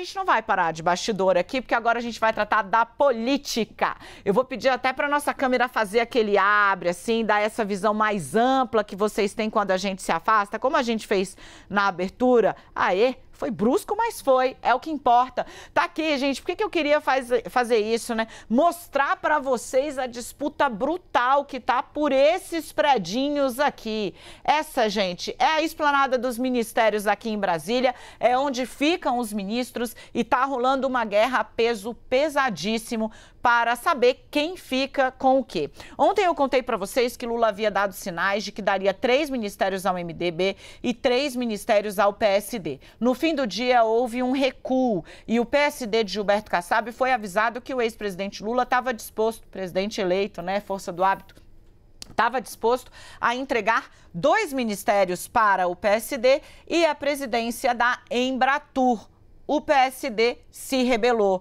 gente não vai parar de bastidor aqui, porque agora a gente vai tratar da política. Eu vou pedir até para nossa câmera fazer aquele abre, assim, dar essa visão mais ampla que vocês têm quando a gente se afasta, como a gente fez na abertura. Aê! Foi brusco, mas foi. É o que importa. Tá aqui, gente. Por que, que eu queria faz, fazer isso, né? Mostrar para vocês a disputa brutal que tá por esses predinhos aqui. Essa, gente, é a esplanada dos ministérios aqui em Brasília. É onde ficam os ministros e tá rolando uma guerra a peso pesadíssimo para saber quem fica com o quê. Ontem eu contei para vocês que Lula havia dado sinais de que daria três ministérios ao MDB e três ministérios ao PSD. No fim fim do dia houve um recuo e o PSD de Gilberto Kassab foi avisado que o ex-presidente Lula estava disposto, presidente eleito, né, força do hábito, estava disposto a entregar dois ministérios para o PSD e a presidência da Embratur. O PSD se rebelou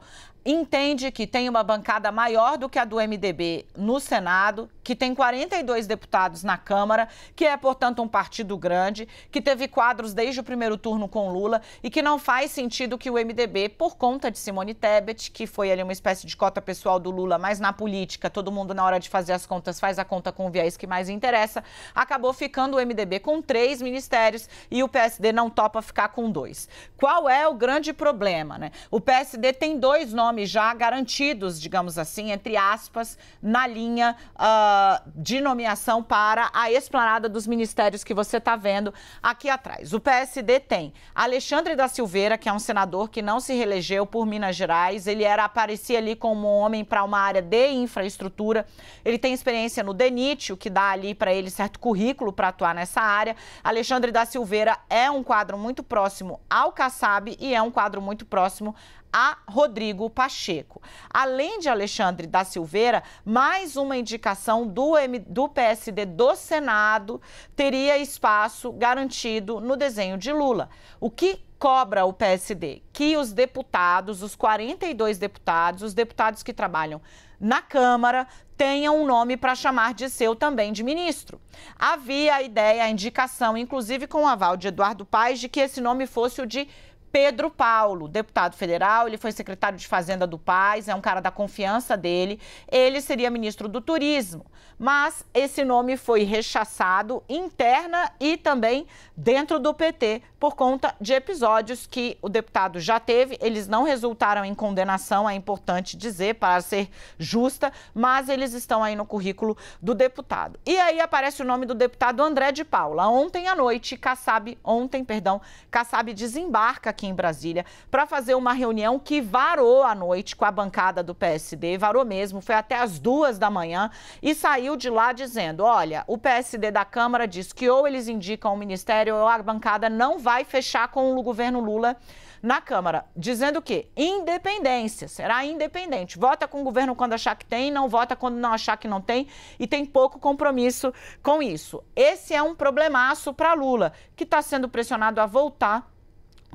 entende que tem uma bancada maior do que a do MDB no Senado, que tem 42 deputados na Câmara, que é, portanto, um partido grande, que teve quadros desde o primeiro turno com Lula e que não faz sentido que o MDB, por conta de Simone Tebet, que foi ali uma espécie de cota pessoal do Lula, mas na política, todo mundo na hora de fazer as contas faz a conta com o viés que mais interessa, acabou ficando o MDB com três ministérios e o PSD não topa ficar com dois. Qual é o grande problema, né? O PSD tem dois nomes nomes já garantidos, digamos assim, entre aspas, na linha uh, de nomeação para a esplanada dos ministérios que você está vendo aqui atrás. O PSD tem Alexandre da Silveira, que é um senador que não se reelegeu por Minas Gerais. Ele era aparecia ali como um homem para uma área de infraestrutura. Ele tem experiência no DENIT, o que dá ali para ele certo currículo para atuar nessa área. Alexandre da Silveira é um quadro muito próximo ao Kassab e é um quadro muito próximo a Rodrigo Pacheco. Além de Alexandre da Silveira, mais uma indicação do, M, do PSD do Senado teria espaço garantido no desenho de Lula. O que cobra o PSD? Que os deputados, os 42 deputados, os deputados que trabalham na Câmara tenham um nome para chamar de seu também de ministro. Havia a ideia, a indicação, inclusive com o aval de Eduardo Paes, de que esse nome fosse o de Pedro Paulo, deputado federal, ele foi secretário de Fazenda do Paz, é um cara da confiança dele. Ele seria ministro do Turismo, mas esse nome foi rechaçado interna e também dentro do PT por conta de episódios que o deputado já teve. Eles não resultaram em condenação, é importante dizer, para ser justa, mas eles estão aí no currículo do deputado. E aí aparece o nome do deputado André de Paula. Ontem à noite, Kassab, ontem, perdão, Kassab desembarca aqui em Brasília para fazer uma reunião que varou à noite com a bancada do PSD, varou mesmo, foi até as duas da manhã e saiu de lá dizendo: olha, o PSD da Câmara diz que ou eles indicam o ministério ou a bancada não vai vai fechar com o governo Lula na Câmara, dizendo que independência, será independente. Vota com o governo quando achar que tem, não vota quando não achar que não tem e tem pouco compromisso com isso. Esse é um problemaço para Lula, que está sendo pressionado a voltar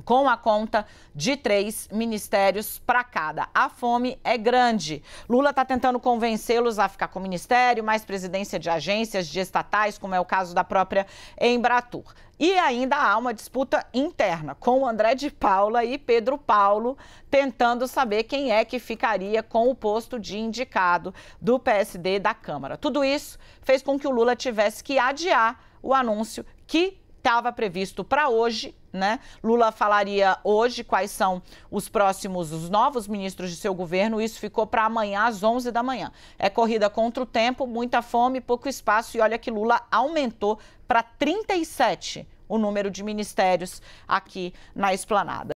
com a conta de três ministérios para cada. A fome é grande. Lula está tentando convencê-los a ficar com o ministério, mais presidência de agências, de estatais, como é o caso da própria Embratur. E ainda há uma disputa interna com André de Paula e Pedro Paulo tentando saber quem é que ficaria com o posto de indicado do PSD da Câmara. Tudo isso fez com que o Lula tivesse que adiar o anúncio que estava previsto para hoje, né? Lula falaria hoje quais são os próximos, os novos ministros de seu governo. Isso ficou para amanhã às 11 da manhã. É corrida contra o tempo, muita fome, pouco espaço e olha que Lula aumentou para 37 o número de ministérios aqui na esplanada.